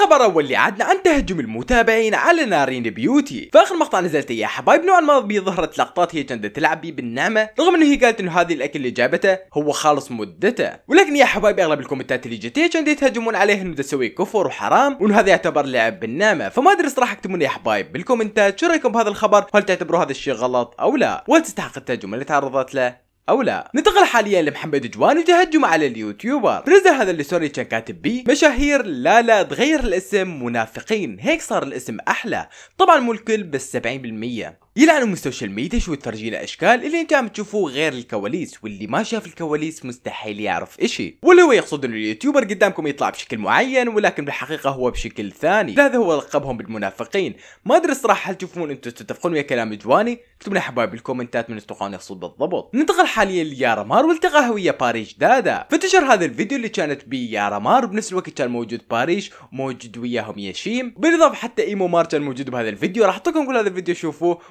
الخبر الاول اللي عدنا ان تهجم المتابعين على نارين بيوتي فاخر مقطع نزلت يا حبايب نوعا ما ظهرت لقطات هي كانت تلعب بيه بالنعمه رغم انه هي قالت انه هذه الاكل اللي جابته هو خالص مدته ولكن يا حبايب اغلب الكومنتات اللي جت كانت يتهجمون عليه انه تسوي كفر وحرام وانه هذا يعتبر لعب بالنعمه فما ادري صراحه اكتبوا يا حبايب بالكومنتات شو رايكم بهذا الخبر وهل تعتبروا هذا الشيء غلط او لا وهل تستحق التهجم اللي تعرضت له او لا ننتقل حاليا لمحمد جوان وتهجم على اليوتيوبر برزل هذا اللي سوري كان كاتب بي مشاهير لا لا تغير الاسم منافقين هيك صار الاسم احلى طبعا مو الكل بس 70% من السوشيال ميديا شو فرجينا اشكال اللي انت عم تشوفوه غير الكواليس واللي ما شاف الكواليس مستحيل يعرف اشي واللي هو يقصد ان اليوتيوبر قدامكم يطلع بشكل معين ولكن بالحقيقة هو بشكل ثاني هذا هو لقبهم بالمنافقين ما ادري صراحة هل تشوفون انتم تتفقون ويا كلام جواني اكتبوا لنا حبايب بالكومنتات من تتوقعون يقصد بالضبط ننتقل حاليا ليارا مار والتقى هوية باريش دادا فانتشر هذا الفيديو اللي كانت بي يارا مار بنفس الوقت كان موجود باريش موجود وياهم ياشيم بالاضافة حتى ايمو مار كان موجود بهذا الفيديو راح احط لكم كل هذا الفيديو شوفوه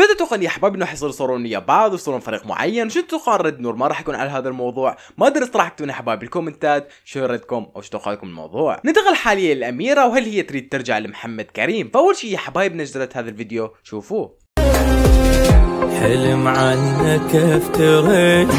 فاذا اني احباب انه حيصيروا يصورون ويا بعض ويصورون فريق معين شو تتوقع رد نور ما راح يكون على هذا الموضوع ما ادري صراحه اكتبوا حبايب بالكومنتات شو ردكم او شو توقعاتكم الموضوع ننتقل حاليا للاميره وهل هي تريد ترجع لمحمد كريم فاول شيء يا حبايب نزلت هذا الفيديو شوفوه حلم عنك افتريت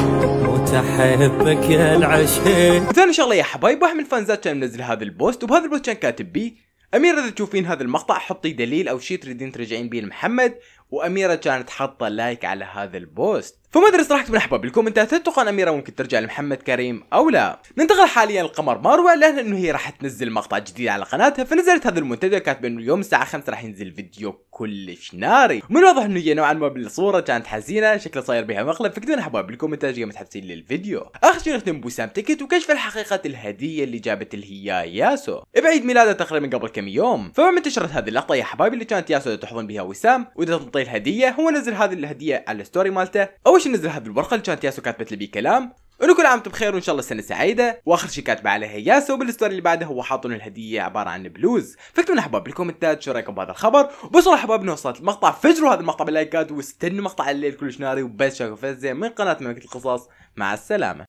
وتحبك يا العشق ثاني شغله يا حبايب واحد من الفانزات كان منزل هذا البوست وبهذا البوست كان كاتب بيه امير اذا تشوفين هذا المقطع حطي دليل او شيء تريدين ترجعين بيه لمحمد واميره كانت حاطه لايك على هذا البوست فما ادري صراحه من احباب بالكومنتات هل تتوقعون اميره ممكن ترجع لمحمد كريم او لا ننتقل حاليا لقمر ماروه لانه هي راح تنزل مقطع جديد على قناتها فنزلت هذا المنتدى كاتبه انه يوم الساعه 5 راح ينزل فيديو كلش ناري من الواضح انه هي نوعا ما بالصوره كانت حزينه شكلها صاير بها مقلب فكتبوا لنا بالكومنتات يا متحمسين للفيديو اخر شيء نختم بوسام تيكت وكشف الحقيقه الهديه اللي جابت الهيا ياسو بعيد ميلاده تقريبا قبل كم يوم فما انتشرت هذه اللقطه يا حبايبي اللي كانت ياسو تحضن بها وسام وتنطي يعطيه الهديه هو نزل هذه الهديه على الستوري مالته اول شيء نزل هذه الورقه اللي كانت ياسو كاتبت لي كلام انه كل عام وانتم بخير وان شاء الله سنه سعيده واخر شيء كاتب عليها ياسو بالستوري اللي بعده هو حاطون الهديه عباره عن بلوز فاكتبوا لنا احباب بالكومنتات شو رايكم بهذا الخبر وبصراحه احباب وصلت المقطع فجروا هذا المقطع باللايكات واستنوا مقطع الليل كلش ناري وبس شاكو فزه من قناه مملكه القصص مع السلامه